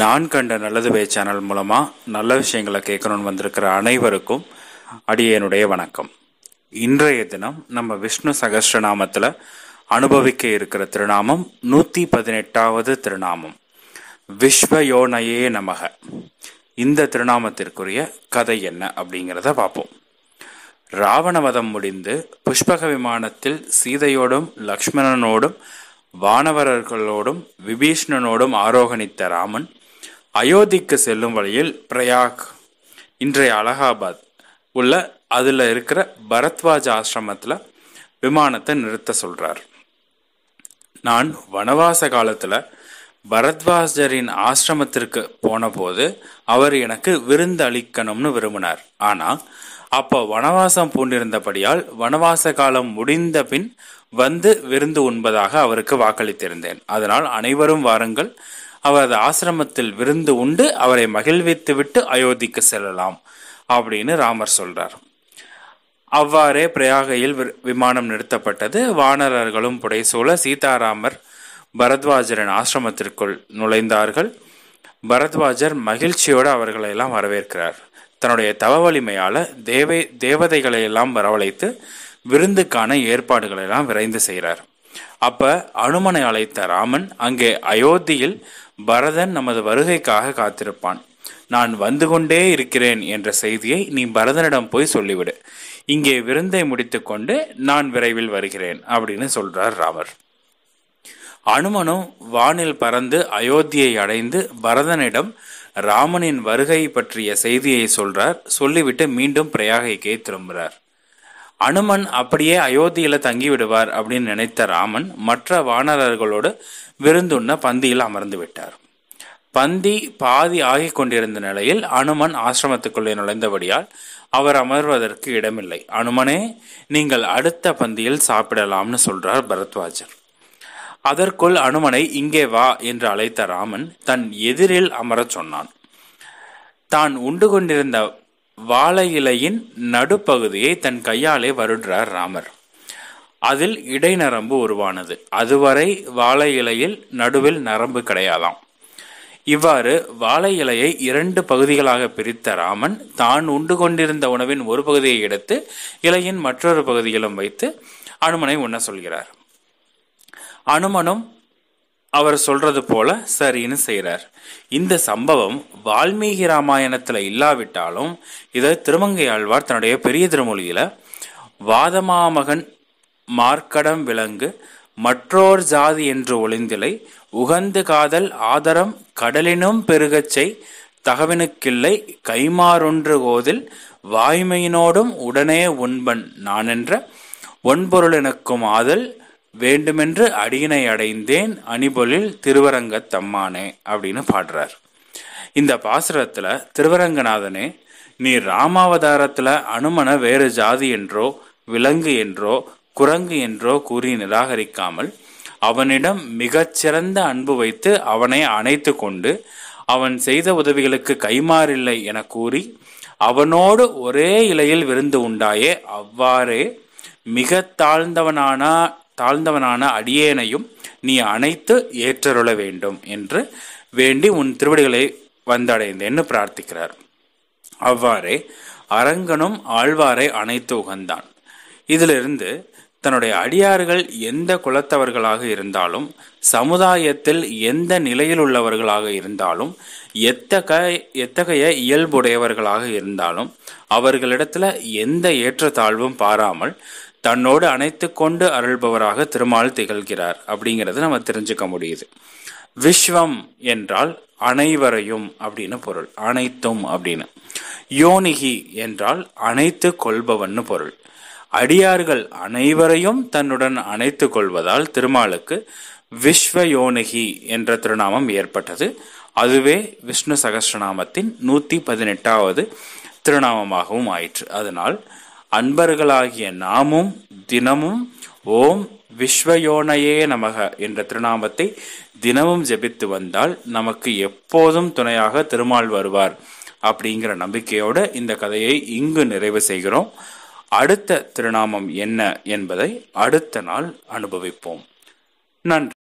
நான் கண்ட நல்லதுவே சேனல் மூலமாக நல்ல விஷயங்களை கேட்கணும்னு வந்திருக்கிற அனைவருக்கும் அடியனுடைய வணக்கம் இன்றைய தினம் நம்ம விஷ்ணு சகஸ்ரநாமத்தில் அனுபவிக்க இருக்கிற திருநாமம் நூற்றி பதினெட்டாவது திருநாமம் விஸ்வயோனையே நமக இந்த திருநாமத்திற்குரிய கதை என்ன அப்படிங்கிறத பார்ப்போம் ராவணவதம் முடிந்து புஷ்பக விமானத்தில் சீதையோடும் லக்ஷ்மணனோடும் வானவரர்களோடும் விபீஷ்ணனோடும் ஆரோகணித்த ராமன் அயோத்திக்கு செல்லும் வழியில் பிரயாக் இன்றைய அலகாபாத் உள்ள அதில் இருக்கிற பரத்வாஜ் ஆசிரமத்தில் விமானத்தை நிறுத்த சொல்கிறார் நான் வனவாச காலத்தில் பரத்வாஜரின் ஆசிரமத்திற்கு போனபோது அவர் எனக்கு விருந்து அளிக்கணும்னு விரும்பினார் ஆனால் அப்போ வனவாசம் பூண்டிருந்தபடியால் வனவாச காலம் முடிந்த பின் வந்து விருந்து உண்பதாக அவருக்கு வாக்களித்திருந்தேன் அதனால் அனைவரும் வாருங்கள் அவரது ஆசிரமத்தில் விருந்து உண்டு அவரை மகிழ்வித்து விட்டு அயோத்திக்கு செல்லலாம் அப்படின்னு ராமர் சொல்றார் அவ்வாறே பிரயாகையில் விமானம் நிறுத்தப்பட்டது வானரர்களும் புடைசூழ சீதாராமர் பரத்வாஜரின் ஆசிரமத்திற்குள் நுழைந்தார்கள் பரத்வாஜர் மகிழ்ச்சியோடு அவர்களை எல்லாம் வரவேற்கிறார் தன்னுடைய தவ வலிமையால தேவை தேவதைகளை எல்லாம் வரவழைத்து விருந்துக்கான ஏற்பாடுகளை எல்லாம் விரைந்து செய்கிறார் அப்ப அனுமனை அழைத்த ராமன் அங்கே அயோத்தியில் பரதன் நமது வருகைக்காக காத்திருப்பான் நான் வந்து கொண்டே இருக்கிறேன் என்ற செய்தியை நீ பரதனிடம் போய் சொல்லிவிடு இங்கே விருந்தை முடித்துக்கொண்டு நான் விரைவில் வருகிறேன் அப்படின்னு சொல்றார் ராமர் அனுமனும் வானில் பறந்து அயோத்தியை அடைந்து பரதனிடம் ராமனின் வருகை பற்றிய செய்தியை சொல்றார் சொல்லிவிட்டு மீண்டும் பிரயாகைக்கே திரும்புகிறார் அனுமன் அப்படியே அயோத்தியில தங்கி விடுவார் அப்படின்னு நினைத்த ராமன் மற்ற வானரர்களோடு விருந்துண்ண பந்தியில் அமர்ந்து விட்டார் பந்தி பாதி ஆகி கொண்டிருந்த நிலையில் அனுமன் ஆசிரமத்துக்குள்ளே நுழைந்தபடியால் அவர் அமர்வதற்கு இடமில்லை அனுமனே நீங்கள் அடுத்த பந்தியில் சாப்பிடலாம்னு சொல்றார் பரத்வாஜர் அதற்குள் அனுமனை இங்கே வா என்று அழைத்த ராமன் தன் எதிரில் அமரச் சொன்னான் தான் உண்டு கொண்டிருந்த வாழை இலையின் நடுப்பகுதியை தன் கையாலே வருடுறார் ராமர் அதில் இடை நரம்பு உருவானது அதுவரை வாழை இலையில் நடுவில் நரம்பு கிடையாதாம் இவ்வாறு வாழை இலையை இரண்டு பகுதிகளாக பிரித்த ராமன் தான் உண்டு கொண்டிருந்த உணவின் ஒரு பகுதியை எடுத்து இலையின் மற்றொரு பகுதியிலும் வைத்து அனுமனை உண்ண சொல்கிறார் அனுமனும் அவர் சொல்றது போல சரின்னு செய்கிறார் இந்த சம்பவம் வால்மீகி ராமாயணத்தில் இல்லாவிட்டாலும் இதை ஆழ்வார் தன்னுடைய பெரிய திருமொழியில் வாதமாமகன் மார்க்கடம் விலங்கு மற்றோர் ஜாதி என்று ஒளிந்திலை உகந்து காதல் ஆதரம் கடலினும் பெருகச்சை தகவனுக்கில்லை கைமாறொன்று கோதில் வாய்மையினோடும் உடனே உண்பன் என்ற ஒன்பொருள் எனக்கும் ஆதல் வேண்டுமென்று அடியினை அடைந்தேன் அணிபொலில் திருவரங்க தம்மானே அப்படின்னு பாடுறார் இந்த பாசுரத்துல திருவரங்கநாதனே நீ ராமாவதாரத்துல அனுமனை வேறு ஜாதி என்றோ விலங்கு என்றோ குரங்கு என்றோ கூறி நிராகரிக்காமல் அவனிடம் மிகச்சிறந்த அன்பு வைத்து அவனை அணைத்து கொண்டு அவன் செய்த உதவிகளுக்கு கைமாறில்லை என கூறி அவனோடு ஒரே இலையில் விருந்து உண்டாயே அவ்வாறே மிக தாழ்ந்தவனான தாழ்ந்தவனான அடியேனையும் நீ அனைத்து ஏற்றருள வேண்டும் என்று வேண்டி உன் திருவடிகளை வந்தடைந்தேன்னு பிரார்த்திக்கிறார் அவ்வாறே அரங்கனும் ஆழ்வாரை அனைத்து உகந்தான் இதிலிருந்து தன்னுடைய அடியார்கள் எந்த குலத்தவர்களாக இருந்தாலும் சமுதாயத்தில் எந்த நிலையில் உள்ளவர்களாக இருந்தாலும் எத்தகைய எத்தகைய இயல்புடையவர்களாக இருந்தாலும் அவர்களிடத்துல எந்த ஏற்றத்தாழ்வும் பாராமல் தன்னோடு அணைத்து கொண்டு அருள்பவராக திருமால் திகழ்கிறார் அப்படிங்கிறது நம்ம தெரிஞ்சுக்க முடியுது விஸ்வம் என்றால் அனைவரையும் அப்படின்னு பொருள் அனைத்தும் அப்படின்னு யோனிகி என்றால் அனைத்து கொள்பவன் பொருள் அடியார்கள் அனைவரையும் தன்னுடன் அனைத்து கொள்வதால் திருமாலுக்கு விஸ்வயோனிகி என்ற திருநாமம் ஏற்பட்டது அதுவே விஷ்ணு சகசிரநாமத்தின் நூற்றி பதினெட்டாவது திருநாமமாகவும் ஆயிற்று அதனால் அன்பர்களாகிய நாமும் தினமும் ஓம் விஸ்வயோனையே நமக என்ற திருநாமத்தை தினமும் ஜெபித்து வந்தால் நமக்கு எப்போதும் துணையாக திருமால் வருவார் அப்படிங்கிற நம்பிக்கையோடு இந்த கதையை இங்கு நிறைவு செய்கிறோம் அடுத்த திருநாமம் என்ன என்பதை அடுத்த நாள் அனுபவிப்போம் நன்றி